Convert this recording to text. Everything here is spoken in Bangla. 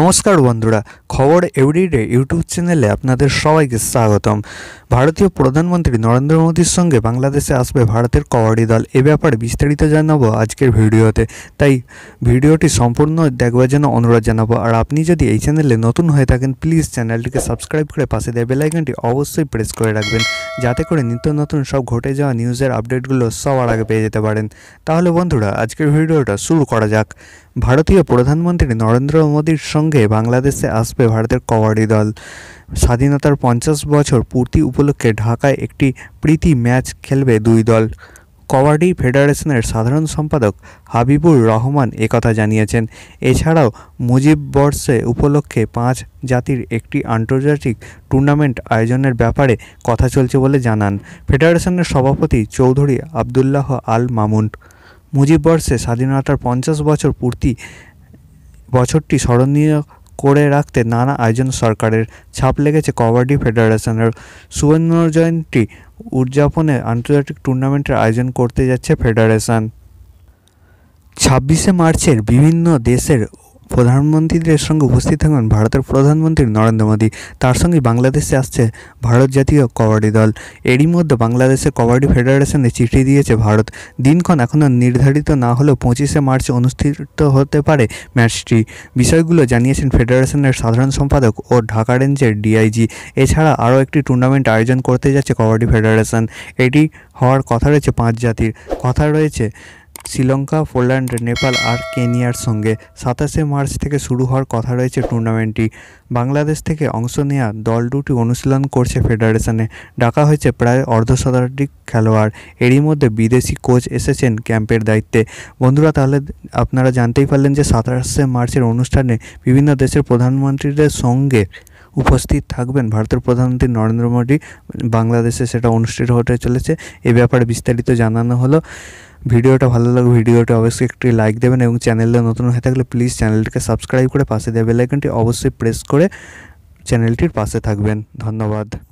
নমস্কার বন্ধুরা খবর এভরিডে ইউটিউব চ্যানেলে আপনাদের সবাইকে স্বাগতম ভারতীয় প্রধানমন্ত্রী নরেন্দ্র মোদীর সঙ্গে বাংলাদেশে আসবে ভারতের কবাডি দল এ ব্যাপারে বিস্তারিত জানাবো আজকের ভিডিওতে তাই ভিডিওটি সম্পূর্ণ দেখবার জন্য অনুরোধ জানাবো আর আপনি যদি এই চ্যানেলে নতুন হয়ে থাকেন প্লিজ চ্যানেলটিকে সাবস্ক্রাইব করে পাশে দেওয়া বেলাইকনটি অবশ্যই প্রেস করে রাখবেন যাতে করে নিত্য নতুন সব ঘটে যাওয়া নিউজের আপডেটগুলো সবার আগে পেয়ে যেতে পারেন তাহলে বন্ধুরা আজকের ভিডিওটা শুরু করা যাক ভারতীয় প্রধানমন্ত্রী নরেন্দ্র মোদীর সঙ্গে বাংলাদেশে আসবে ভারতের কবাডি দল স্বাধীনতার পঞ্চাশ বছর পূর্তি উপলক্ষে ঢাকায় একটি প্রীতি ম্যাচ খেলবে দুই দল কবাডি ফেডারেশনের সাধারণ সম্পাদক হাবিবুর রহমান একথা জানিয়েছেন এছাড়াও মুজিব বর্ষে উপলক্ষে পাঁচ জাতির একটি আন্তর্জাতিক টুর্নামেন্ট আয়োজনের ব্যাপারে কথা চলছে বলে জানান ফেডারেশনের সভাপতি চৌধুরী আবদুল্লাহ আল মামুন মুজিববর্ষে স্বাধীনতার পঞ্চাশ বছর পূর্তি বছরটি স্মরণীয় করে রাখতে নানা আয়োজন সরকারের ছাপ লেগেছে কবাডি ফেডারেশনের সুবর্ণ জয়ন্তী উদযাপনে আন্তর্জাতিক টুর্নামেন্টের আয়োজন করতে যাচ্ছে ফেডারেশন ছাব্বিশে মার্চের বিভিন্ন দেশের প্রধানমন্ত্রীদের সঙ্গে উপস্থিত থাকবেন ভারতের প্রধানমন্ত্রী নরেন্দ্র মোদী তার সঙ্গে বাংলাদেশে আসছে ভারত জাতীয় কবাডি দল এরই মধ্যে বাংলাদেশের কবাডি ফেডারেশনে চিঠি দিয়েছে ভারত দিনক্ষণ এখনও নির্ধারিত না হলেও পঁচিশে মার্চ অনুষ্ঠিত হতে পারে ম্যাচটি বিষয়গুলো জানিয়েছেন ফেডারেশনের সাধারণ সম্পাদক ও ঢাকা রেঞ্জের ডিআইজি এছাড়া আরও একটি টুর্নামেন্ট আয়োজন করতে যাচ্ছে কবাডি ফেডারেশন এটি হওয়ার কথা রয়েছে পাঁচ জাতির কথা রয়েছে শ্রীলঙ্কা পোল্যান্ড নেপাল আর কেনিয়ার সঙ্গে সাতাশে মার্চ থেকে শুরু হওয়ার কথা রয়েছে টুর্নামেন্টটি বাংলাদেশ থেকে অংশ নেওয়া দল দুটি অনুশীলন করছে ফেডারেশনে ডাকা হয়েছে প্রায় অর্ধশতাধিক খেলোয়াড় এরই মধ্যে বিদেশি কোচ এসেছেন ক্যাম্পের দায়িত্বে বন্ধুরা তাহলে আপনারা জানতেই পারলেন যে সাতাশে মার্চের অনুষ্ঠানে বিভিন্ন দেশের প্রধানমন্ত্রীদের সঙ্গে উপস্থিত থাকবেন ভারতের প্রধানমন্ত্রী নরেন্দ্র মোদী বাংলাদেশে সেটা অনুষ্ঠিত হতে চলেছে এ ব্যাপারে বিস্তারিত জানানো হলো ভিডিওটা ভালো লাগলে ভিডিওটা অবশ্যই একটি লাইক দেবেন এবং চ্যানেলটা নতুন হয়ে থাকলে প্লিজ চ্যানেলটিকে সাবস্ক্রাইব করে পাশে দেওয়া বেলাইকনটি অবশ্যই প্রেস করে চ্যানেলটির পাশে থাকবেন ধন্যবাদ